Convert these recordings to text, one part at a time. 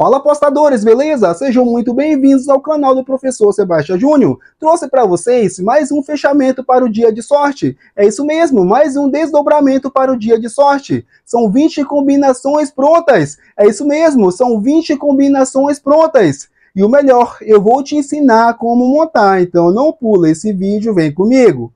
Fala apostadores, beleza? Sejam muito bem-vindos ao canal do professor Sebastião Júnior. Trouxe para vocês mais um fechamento para o dia de sorte. É isso mesmo, mais um desdobramento para o dia de sorte. São 20 combinações prontas. É isso mesmo, são 20 combinações prontas. E o melhor, eu vou te ensinar como montar, então não pula esse vídeo, vem comigo.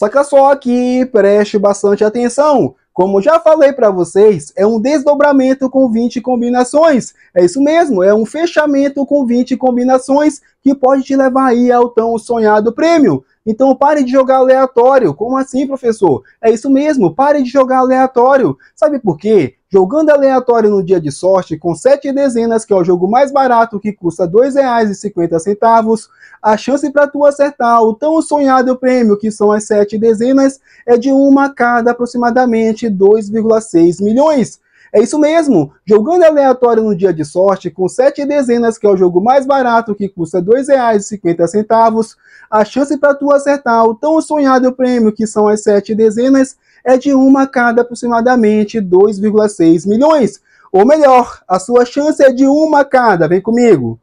Saca só que preste bastante atenção. Como já falei para vocês, é um desdobramento com 20 combinações. É isso mesmo, é um fechamento com 20 combinações que pode te levar aí ao tão sonhado prêmio. Então pare de jogar aleatório. Como assim, professor? É isso mesmo, pare de jogar aleatório. Sabe por quê? Jogando aleatório no dia de sorte, com 7 dezenas, que é o jogo mais barato, que custa R$ 2,50, a chance para tu acertar o tão sonhado prêmio, que são as 7 dezenas, é de uma a cada aproximadamente 2,6 milhões. É isso mesmo, jogando aleatório no dia de sorte, com 7 dezenas, que é o jogo mais barato, que custa R$ 2,50, a chance para tu acertar o tão sonhado prêmio, que são as 7 dezenas, é de uma a cada aproximadamente 2,6 milhões. Ou melhor, a sua chance é de uma a cada, vem comigo.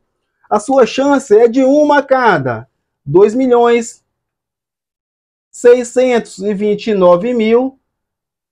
A sua chance é de uma a cada 2 milhões 629 mil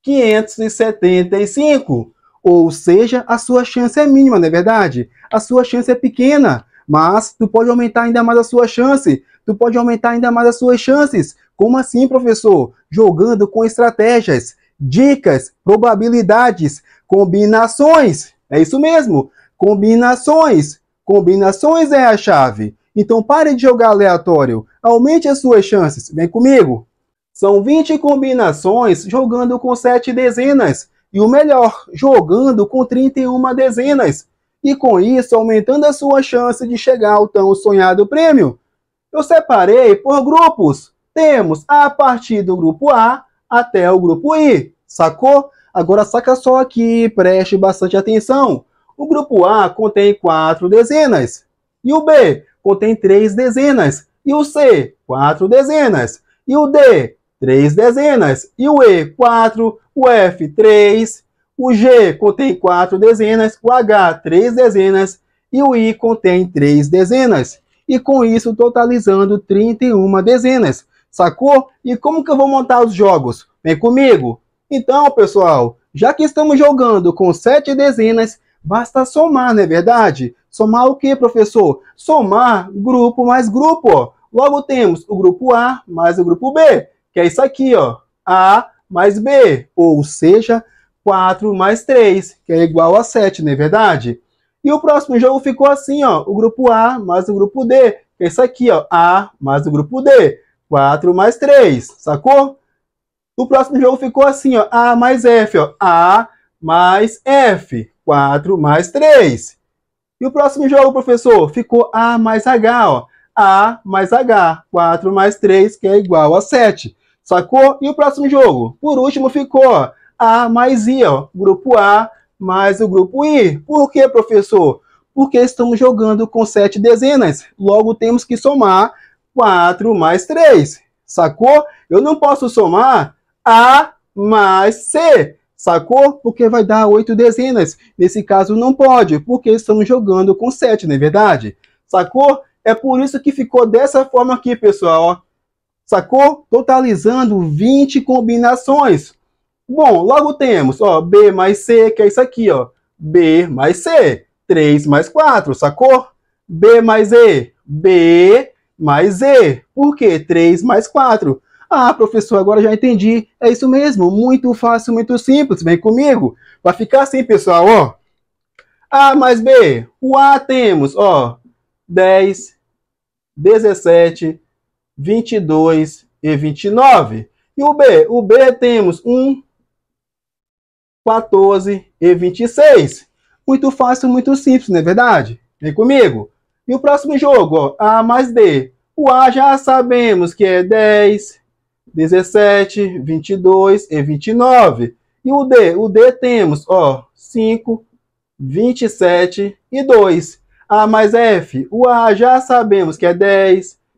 575. Ou seja, a sua chance é mínima, não é verdade? A sua chance é pequena, mas tu pode aumentar ainda mais a sua chance, tu pode aumentar ainda mais as suas chances. Como assim, professor? Jogando com estratégias, dicas, probabilidades, combinações. É isso mesmo, combinações. Combinações é a chave. Então pare de jogar aleatório, aumente as suas chances. Vem comigo. São 20 combinações jogando com 7 dezenas. E o melhor, jogando com 31 dezenas. E com isso, aumentando a sua chance de chegar ao tão sonhado prêmio. Eu separei por grupos. Temos a partir do grupo A até o grupo I, sacou? Agora saca só aqui, preste bastante atenção. O grupo A contém quatro dezenas. E o B contém três dezenas. E o C, quatro dezenas. E o D, três dezenas. E o E, 4, o F, 3, o G contém quatro dezenas, o H, três dezenas e o I contém três dezenas. E com isso totalizando 31 dezenas. Sacou? E como que eu vou montar os jogos? Vem comigo. Então, pessoal, já que estamos jogando com sete dezenas, basta somar, não é verdade? Somar o que, professor? Somar grupo mais grupo. Logo temos o grupo A mais o grupo B que é isso aqui, ó. A mais B, ou seja, 4 mais 3, que é igual a 7, não é verdade? E o próximo jogo ficou assim, ó, o grupo A mais o grupo D, que é isso aqui, ó, A mais o grupo D, 4 mais 3, sacou? O próximo jogo ficou assim, ó, A mais F, ó, A mais F, 4 mais 3. E o próximo jogo, professor, ficou A mais H, ó, A mais H, 4 mais 3, que é igual a 7. Sacou? E o próximo jogo? Por último ficou A mais I, ó. Grupo A mais o grupo I. Por que, professor? Porque estamos jogando com sete dezenas. Logo, temos que somar 4 mais 3. Sacou? Eu não posso somar A mais C. Sacou? Porque vai dar 8 dezenas. Nesse caso, não pode, porque estamos jogando com 7, não é verdade? Sacou? É por isso que ficou dessa forma aqui, pessoal sacou? Totalizando 20 combinações. Bom, logo temos, ó, B mais C, que é isso aqui, ó. B mais C, 3 mais 4, sacou? B mais E, B mais E. Por quê? 3 mais 4. Ah, professor, agora já entendi. É isso mesmo, muito fácil, muito simples. Vem comigo. Vai ficar assim, pessoal, ó. A mais B. O A temos, ó, 10, 17, 22 e 29. E o B? O B temos 1, 14 e 26. Muito fácil, muito simples, não é verdade? Vem comigo. E o próximo jogo, ó, A mais D. O A já sabemos que é 10, 17, 22 e 29. E o D? O D temos, ó, 5, 27 e 2. A mais F. O A já sabemos que é 10,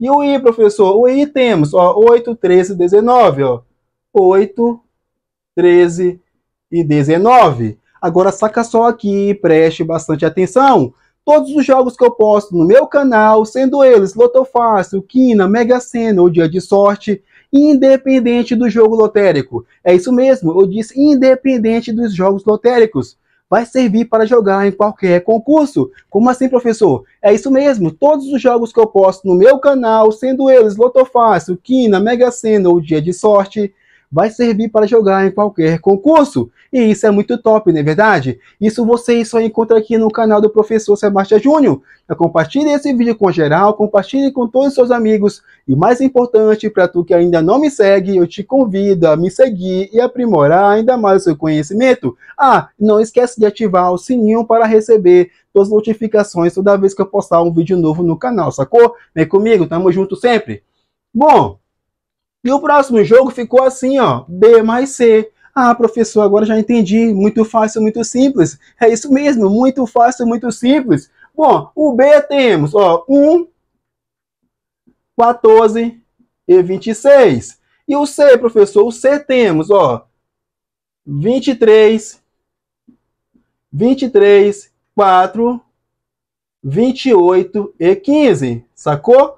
E o I, professor? O I temos, ó, 8, 13, 19, ó. 8, 13 e 19. Agora saca só aqui, preste bastante atenção. Todos os jogos que eu posto no meu canal, sendo eles lotofácil, Quina, Mega Sena ou Dia de Sorte, independente do jogo lotérico. É isso mesmo, eu disse independente dos jogos lotéricos vai servir para jogar em qualquer concurso. Como assim, professor? É isso mesmo, todos os jogos que eu posto no meu canal, sendo eles Lotofácil, Quina, Mega Sena ou Dia de Sorte, vai servir para jogar em qualquer concurso. E isso é muito top, não é verdade? Isso vocês só encontram aqui no canal do professor Sebastião Júnior. Então, compartilhe esse vídeo com geral, compartilhe com todos os seus amigos. E mais importante, para tu que ainda não me segue, eu te convido a me seguir e aprimorar ainda mais o seu conhecimento. Ah, não esquece de ativar o sininho para receber suas notificações toda vez que eu postar um vídeo novo no canal, sacou? Vem comigo, tamo junto sempre. Bom, e o próximo jogo ficou assim, ó, B mais C. Ah, professor, agora já entendi. Muito fácil, muito simples. É isso mesmo, muito fácil, muito simples. Bom, o B temos, ó, 1, 14 e 26. E o C, professor, o C temos, ó, 23, 23, 4, 28 e 15, sacou?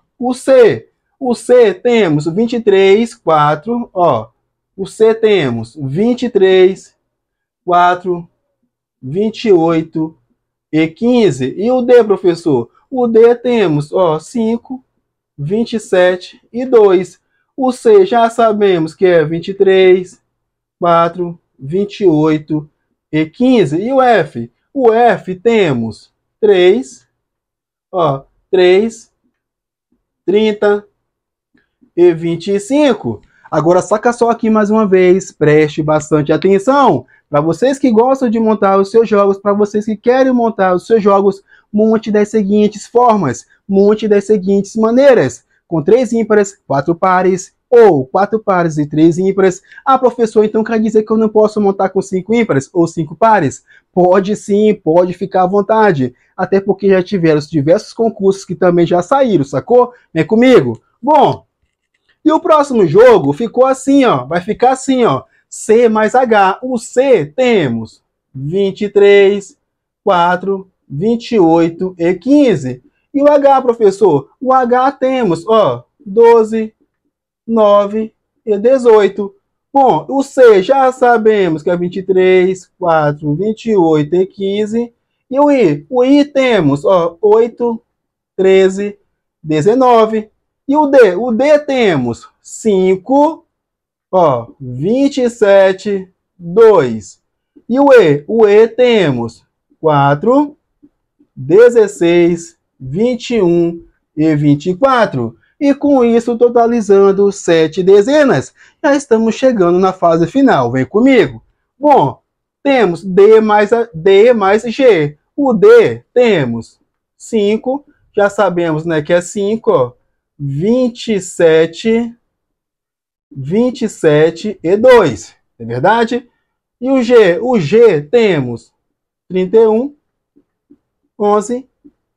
O C. O C temos 23, 4, ó. O C temos 23, 4, 28 e 15. E o D, professor? O D temos, ó, 5, 27 e 2. O C já sabemos que é 23, 4, 28 e 15. E o F? O F temos 3, ó, 3, 30 e 25. Agora saca só aqui mais uma vez, preste bastante atenção. Para vocês que gostam de montar os seus jogos, para vocês que querem montar os seus jogos, monte das seguintes formas, monte das seguintes maneiras com três ímpares, quatro pares, ou quatro pares e três ímpares. Ah, professor, então quer dizer que eu não posso montar com cinco ímpares ou cinco pares? Pode sim, pode ficar à vontade. Até porque já tiveram diversos concursos que também já saíram, sacou? Vem comigo. Bom, e o próximo jogo ficou assim, ó. Vai ficar assim, ó. C mais H. O C temos 23, 4, 28 e 15. E o H, professor? O H temos, ó, 12, 9 e 18. Bom, o C já sabemos que é 23, 4, 28 e 15. E o I? O I temos, ó, 8, 13, 19. E o D? O D temos 5, ó, 27, 2. E o E? O E temos 4, 16, 21 e 24. E com isso, totalizando 7 dezenas, já estamos chegando na fase final. Vem comigo. Bom, temos D mais, D mais G. O D temos 5, já sabemos né, que é 5, 27, 27 e 2, é verdade? E o G? O G temos 31, 11 e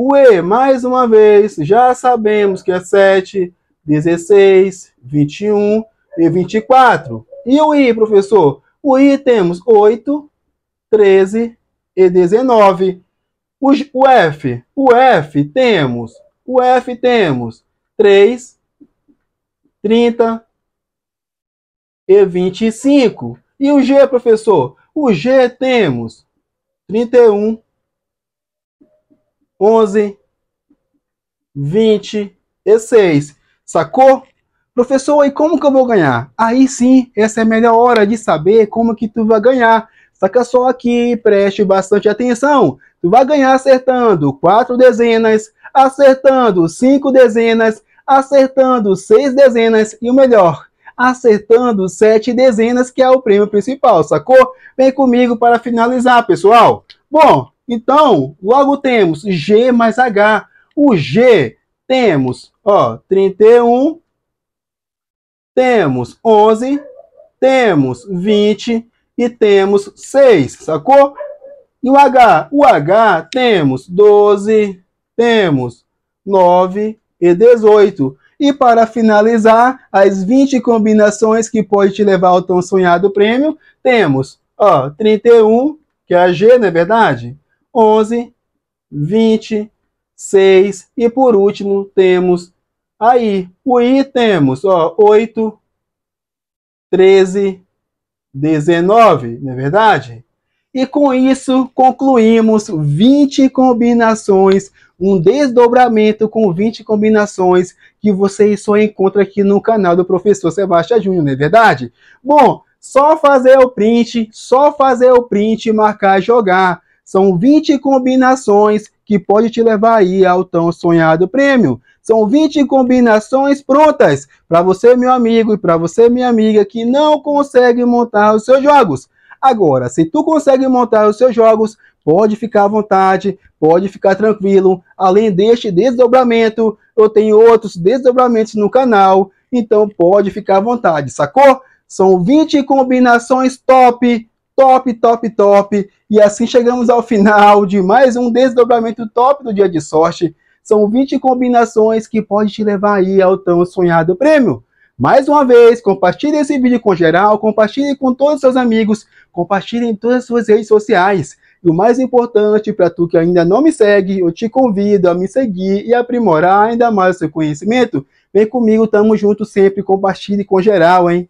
Uê, mais uma vez, já sabemos que é 7, 16, 21 e 24. E o I, professor? O I temos 8, 13 e 19. O, o F, o F temos, o F temos 3, 30 e 25. E o G, professor? O G temos 31 11, 26. Sacou? Professor, e como que eu vou ganhar? Aí sim, essa é a melhor hora de saber como que tu vai ganhar. Saca só aqui, preste bastante atenção. Tu vai ganhar acertando quatro dezenas, acertando cinco dezenas, acertando seis dezenas e o melhor, acertando sete dezenas, que é o prêmio principal, sacou? Vem comigo para finalizar, pessoal. Bom, então, logo temos G mais H. O G temos, ó, 31, temos 11, temos 20 e temos 6, sacou? E o H? O H temos 12, temos 9 e 18. E para finalizar, as 20 combinações que pode te levar ao tão sonhado prêmio, temos ó, 31, que é a G, não é verdade? 11, 20, 6 e por último temos aí o i temos ó, 8, 13, 19, não é verdade? E com isso concluímos 20 combinações, um desdobramento com 20 combinações que você só encontra aqui no canal do professor Sebastião Júnior, não é verdade? Bom, só fazer o print, só fazer o print marcar e jogar. São 20 combinações que pode te levar aí ao tão sonhado prêmio. São 20 combinações prontas para você, meu amigo, e para você, minha amiga, que não consegue montar os seus jogos. Agora, se tu consegue montar os seus jogos, pode ficar à vontade, pode ficar tranquilo. Além deste desdobramento, eu tenho outros desdobramentos no canal, então pode ficar à vontade, sacou? São 20 combinações top top, top, top. E assim chegamos ao final de mais um desdobramento top do dia de sorte. São 20 combinações que pode te levar aí ao tão sonhado prêmio. Mais uma vez, compartilhe esse vídeo com geral, compartilhe com todos os seus amigos, compartilhe em todas as suas redes sociais. E o mais importante para tu que ainda não me segue, eu te convido a me seguir e aprimorar ainda mais o seu conhecimento. Vem comigo, tamo junto sempre, compartilhe com geral, hein?